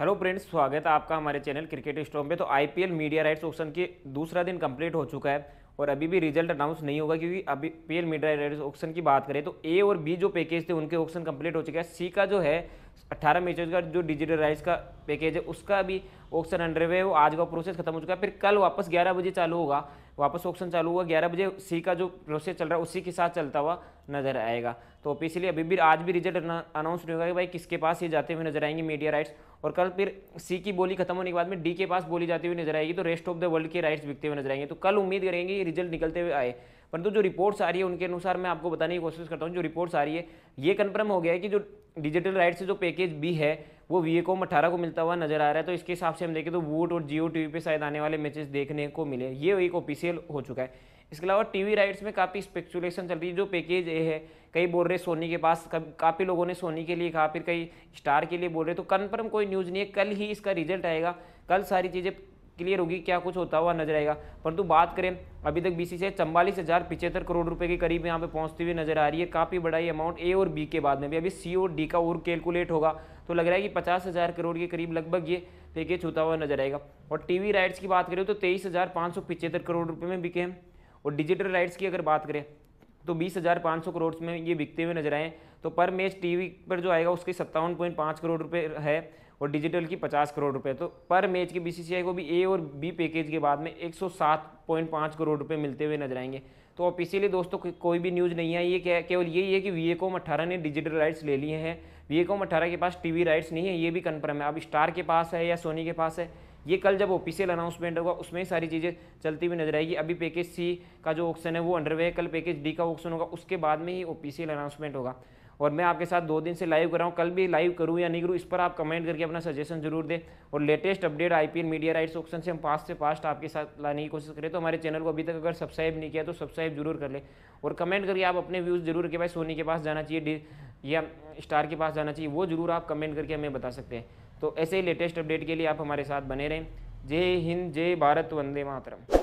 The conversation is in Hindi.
हेलो फ्रेंड्स स्वागत है आपका हमारे चैनल क्रिकेट स्टॉम पे तो आईपीएल मीडिया राइट्स ऑप्शन की दूसरा दिन कंप्लीट हो चुका है और अभी भी रिजल्ट अनाउंस नहीं होगा क्योंकि अभी पी मीडिया राइट्स ऑप्शन की बात करें तो ए और बी जो पैकेज थे उनके ऑप्शन कंप्लीट हो चुके हैं सी का जो है अट्ठारह मेचर्स का जो डिजिटलाइज का पैकेज है उसका भी ऑक्शन अंडर है वो आज का प्रोसेस खत्म हो चुका है फिर कल वापस ग्यारह बजे चालू होगा वापस ऑक्शन चालू हुआ ग्यारह बजे सी का जो प्रोसेस चल रहा है उसी के साथ चलता हुआ नजर आएगा तो ऑफिशियली अभी भी आज भी रिजल्ट अनाउंस नहीं होगा कि भाई किसके पास ये जाते हुए नजर आएंगे मीडिया राइट्स और कल फिर सी की बोली खत्म होने के बाद में डी के पास बोली जाती हुई नजर आएगी तो रेस्ट ऑफ द वर्ल्ड के राइट्स बिकते हुए नजर आएंगे तो कल उम्मीद करेंगे कि रिजल्ट निकलते हुए आए परंतु तो जो रिपोर्ट्स आ रही है उनके अनुसार मैं आपको बताने की कोशिश करता हूँ जो रिपोर्ट्स आ रही है ये कन्फर्म हो गया है कि जो डिजिटल राइट से जो पैकेज बी है वो वी ए कॉम अठारह को मिलता हुआ नजर आ रहा है तो इसके हिसाब से हम देखें तो वोट और जियो टी पर शायद आने वाले मैचेस देखने को मिले ये एक ऑफिशियल हो चुका है इसके अलावा टीवी राइट्स में काफ़ी स्पेक्चुलेशन चल रही है जो पैकेज ए है कई बोल रहे सोनी के पास काफ़ी लोगों ने सोनी के लिए कहा फिर कई स्टार के लिए बोल रहे तो कन्फर्म कोई न्यूज़ नहीं है कल ही इसका रिजल्ट आएगा कल सारी चीज़ें क्लियर होगी क्या कुछ होता हुआ नजर आएगा परंतु बात करें अभी तक बीसीसीआई चंबालीस हज़ार पिछहत्तर करोड़ रुपए के करीब यहाँ पे पहुँचती हुई नजर आ रही है काफ़ी बड़ा ये अमाउंट ए और बी के बाद में भी अभी सी और डी का और कैलकुलेट होगा तो लग रहा है कि पचास हज़ार करोड़ के करीब लगभग ये पैकेज होता हुआ नजर आएगा और टीवी राइट्स की बात करें तो तेईस हज़ार पाँच सौ पिछहत्तर करोड़ रुपये में बिके हैं और डिजिटल राइट्स की अगर बात करें तो बीस हज़ार पाँच सौ करोड़ में ये बिकते हुए नजर आए तो पर मैच टीवी पर जो आएगा उसके सत्तावन पॉइंट पाँच करोड़ रुपए है और डिजिटल की पचास करोड़ रुपए तो पर मैच की बीसीसीआई को भी ए और बी पैकेज के बाद में एक सौ सात पॉइंट पाँच करोड़ रुपए मिलते हुए नजर आएंगे तो अब इसीलिए दोस्तों कोई भी न्यूज़ नहीं आई ये क्या केवल यही है कि वी कॉम अट्ठारह ने डिजिटल राइट्स ले लिए हैं वी कॉम अट्ठारह के पास टी राइट्स नहीं है ये भी कन्फर्म है अब स्टार के पास है या सोनी के पास है ये कल जब ऑफिशियल अनाउंसमेंट होगा उसमें ही सारी चीज़ें चलती हुई नजर आएगी अभी पैकेज सी का जो ऑप्शन है वो अंडरवे है कल पैकेज डी का ऑप्शन होगा उसके बाद में ही ऑफिशियल अनाउंसमेंट होगा और मैं आपके साथ दो दिन से लाइव कर रहा हूँ कल भी लाइव करूँ या नहीं करूँ इस पर आप कमेंट करके अपना सजेशन जरूर दें और latest update IPL media rights option से हम पास से पास्ट आपके साथ लाने की कोशिश करें तो हमारे चैनल को अभी तक अगर सब्सक्राइब नहीं किया तो सब्सक्राइब जरूर कर लें और कमेंट करके आप अपने व्यूज़ जरूर के भाई सोनी के पास जाना चाहिए या स्टार के पास जाना चाहिए वो जरूर आप कमेंट करके हमें बता सकते हैं तो ऐसे ही लेटेस्ट अपडेट के लिए आप हमारे साथ बने रहें जय हिंद जय भारत वंदे मातरम